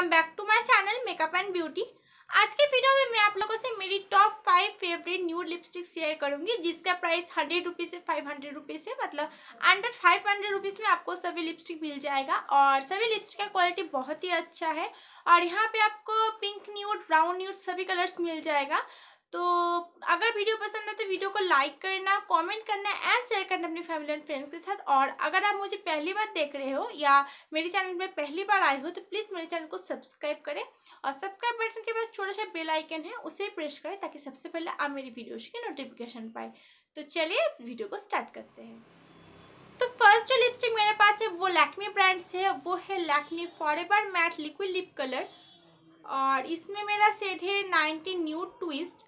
welcome back to my channel makeup and beauty आज के video में मैं आप लोगों से मेरी top five favourite new lipstick share करूंगी जिसका प्राइस हंड्रेड रुपीज़ से फाइव हंड्रेड रुपीज़ है मतलब अंडर फाइव हंड्रेड रुपीज़ में आपको सभी लिपस्टिक मिल जाएगा और सभी लिपस्टिक का क्वालिटी बहुत ही अच्छा है और यहाँ पे आपको पिंक न्यूड ब्राउन न्यूड सभी कलर्स मिल जाएगा तो अगर वीडियो पसंद है तो वीडियो को लाइक करना कमेंट करना एंड शेयर करना अपनी फैमिली एंड फ्रेंड्स के साथ और अगर आप मुझे पहली बार देख रहे हो या मेरे चैनल में पहली बार आए हो तो प्लीज़ मेरे चैनल को सब्सक्राइब करें और सब्सक्राइब बटन के पास छोटा सा बेल आइकन है उसे प्रेस करें ताकि सबसे पहले आप मेरी वीडियोज की नोटिफिकेशन पाएँ तो चलिए वीडियो को स्टार्ट करते हैं तो फर्स्ट जो लिपस्टिक मेरे पास है वो लैक्मी ब्रांड से है वो है Lakme forever matte liquid lip colour और इसमें मेरा सेट है नाइनटीन न्यू ट्विस्ट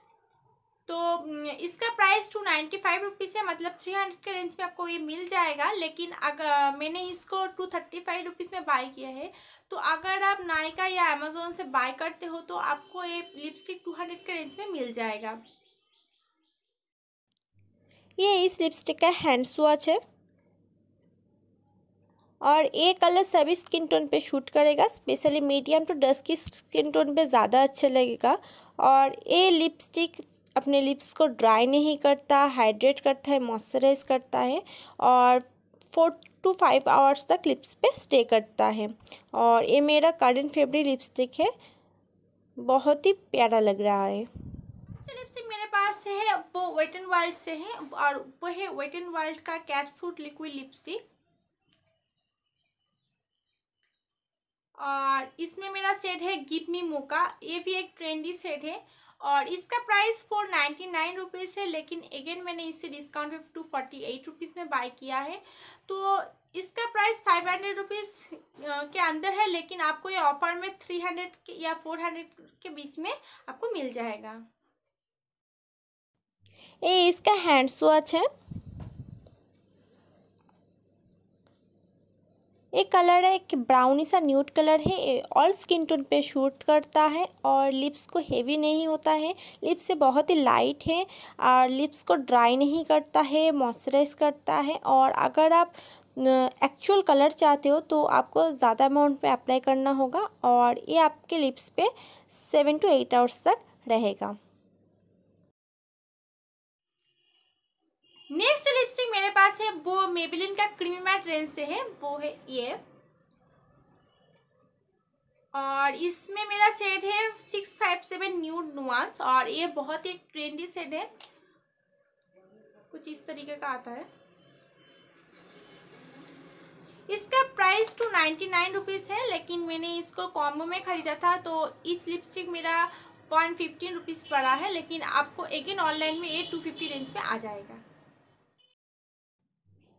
तो इसका price two ninety five rupees है मतलब थ्री हंड्रेड के रेंज में आपको ये मिल जाएगा लेकिन अगर मैंने इसको टू थर्टी फाइव रुपीज़ में बाय किया है तो अगर आप नायका या अमेजोन से बाय करते हो तो आपको ये लिपस्टिक टू हंड्रेड के रेंज में मिल जाएगा ये इस लिपस्टिक का हैंड स्वाच है और ये कलर सभी स्किन टोन पे शूट करेगा specially medium to dusky skin tone पे ज़्यादा अच्छा लगेगा और ये लिपस्टिक अपने लिप्स को ड्राई नहीं करता हाइड्रेट करता है मॉइस्चराइज करता है और फोर टू फाइव आवर्स तक लिप्स पे स्टे करता है और ये मेरा कार्डन फेबरी लिपस्टिक है बहुत ही प्यारा लग रहा है लिपस्टिक मेरे पास है वो वेट एंड वाइल्ड से है और वो है वेट एंड वाइल्ड का कैट सूट लिक्विड लिपस्टिक और इसमें मेरा सेट है गिव मी मोका ये भी एक ट्रेंडी सेट है और इसका price four ninety nine rupees है लेकिन अगेन मैंने इसे डिस्काउंट पे टू फोर्टी एट रुपीज़ में बाई किया है तो इसका प्राइस फाइव हंड्रेड रुपीज़ के अंदर है लेकिन आपको ये ऑफर में थ्री हंड्रेड या फोर हंड्रेड के बीच में आपको मिल जाएगा ये इसका हैंड्स वॉच है एक कलर है एक ब्राउनी सा न्यूट कलर है ऑल स्किन टोन पे शूट करता है और लिप्स को हेवी नहीं होता है लिप्स से बहुत ही लाइट है और लिप्स को ड्राई नहीं करता है मॉइस्चराइज करता है और अगर आप एक्चुअल कलर चाहते हो तो आपको ज़्यादा अमाउंट पे अप्लाई करना होगा और ये आपके लिप्स पे सेवन टू एट आवर्स तक रहेगा नेक्स्ट लिपस्टिक मेरे पास है वो मेबिलिन का क्रीमी मैट रेंज से है वो है ये और इसमें मेरा सेट है six five seven new nuance और ये बहुत ही ट्रेंडी सेट है कुछ इस तरीके का आता है इसका price two ninety nine rupees है लेकिन मैंने इसको कॉम्बो में ख़रीदा था तो इस लिपस्टिक मेरा वन फिफ्टीन रुपीज़ पड़ा है लेकिन आपको अगेन ऑनलाइन में ये टू फिफ्टी रेंज में आ जाएगा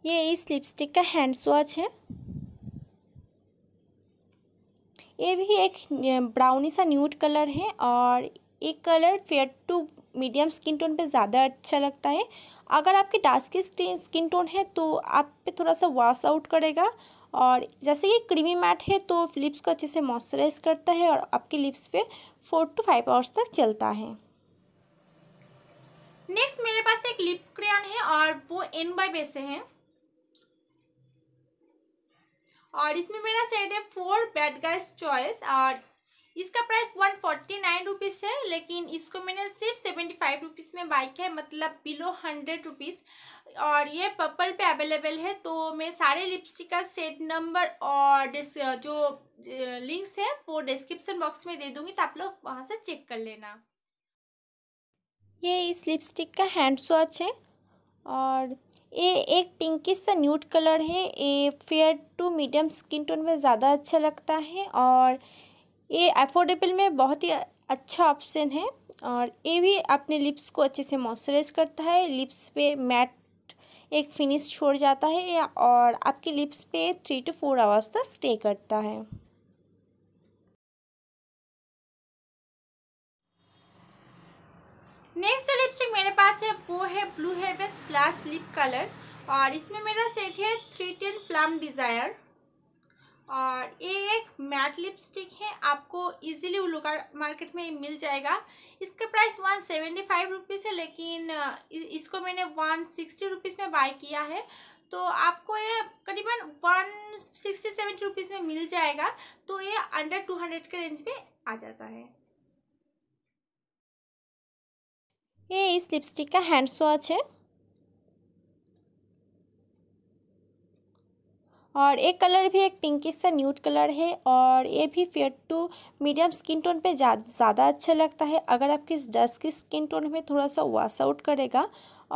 ये इस लिपस्टिक का हैंड स्वाच है ये भी एक ब्राउनी सा न्यूट कलर है और ये colour fair to medium skin tone पे ज़्यादा अच्छा लगता है अगर आपके डार्क स्किन टोन है तो आप पे थोड़ा सा वॉश आउट करेगा और जैसे कि क्रीमी मैट है तो लिप्स को अच्छे से मॉइस्चराइज करता है और आपके लिप्स पे फोर टू फाइव आवर्स तक चलता है नेक्स्ट मेरे पास एक लिप क्रेयन है और वो एन बाई बेसे है और इसमें मेरा सेट है फोर बैड गाइस चॉइस और इसका price one forty nine rupees है लेकिन इसको मैंने सिर्फ सेवेंटी फाइव रुपीज़ में बाइक है मतलब बिलो हंड्रेड रुपीज़ और ये पर्पल पे अवेलेबल है तो मैं सारे लिपस्टिक का सेट नंबर और जो लिंक्स है वो डिस्क्रिप्शन बॉक्स में दे दूँगी तो आप लोग वहाँ से चेक कर लेना ये इस लिपस्टिक का हैंड स्वॉच है और ये एक पिंकिश सा न्यूट कलर है ये fair to medium skin tone में ज़्यादा अच्छा लगता है और ये अफोर्डेबल में बहुत ही अच्छा ऑप्शन है और ये भी अपने लिप्स को अच्छे से मॉइस्चराइज करता है लिप्स पे मैट एक फिनिश छोड़ जाता है और आपके लिप्स पे थ्री टू फोर आवर्स तक स्टे करता है नेक्स्ट जो लिपस्टिक मेरे पास है वो है blue heavens plus lip colour और इसमें मेरा सेट है थ्री टेन प्लम डिज़ायर और ये एक मैट लिपस्टिक है आपको इजीली उलूका मार्केट में मिल जाएगा इसका price one seventy five rupees है लेकिन इसको मैंने वन सिक्सटी रुपीज़ में बाय किया है तो आपको ये करीबन वन सिक्सटी सेवेंटी रुपीज़ में मिल जाएगा तो ये अंडर टू हंड्रेड के रेंज में आ जाता है ये इस लिपस्टिक का हैंड स्वाच है और एक कलर भी एक पिंकिश सा न्यूट कलर है और ये भी fair to medium skin tone पे ज़्यादा अच्छा लगता है अगर आपकी डस्ट की स्किन टोन में थोड़ा सा वॉश आउट करेगा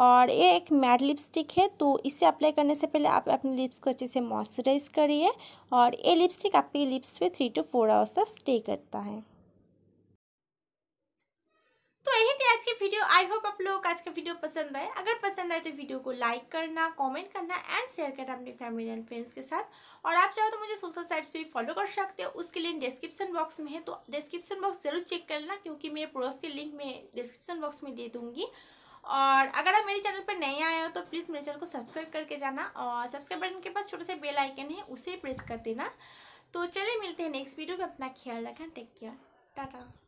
और ये एक मैट लिपस्टिक है तो इसे अप्लाई करने से पहले आप अपने लिप्स को अच्छे से मॉइस्चराइज करिए और ये लिपस्टिक आपके लिप्स पे थ्री टू फोर आवर्स तक स्टे करता है तो यही आज की वीडियो आई होप आप लोगों को आज का वीडियो पसंद आए अगर पसंद आए तो वीडियो को लाइक करना कमेंट करना एंड शेयर करना अपनी फैमिली एंड फ्रेंड्स के साथ और आप चाहो तो मुझे सोशल साइट्स पे फॉलो कर सकते हो उसके लिंक डिस्क्रिप्शन बॉक्स में है तो डिस्क्रिप्शन बॉक्स जरूर चेक करना क्योंकि मेरे पड़ोस के लिंक मैं डिस्क्रिप्शन बॉक्स में दे दूँगी और अगर आप मेरे चैनल पर नए आए हो तो प्लीज़ मेरे चैनल को सब्सक्राइब करके जाना और सब्सक्राइब बटन के पास छोटा सा बेल आइकन है उसे प्रेस कर देना तो चलिए मिलते हैं नेक्स्ट वीडियो में अपना ख्याल रखें टेक केयर टाटा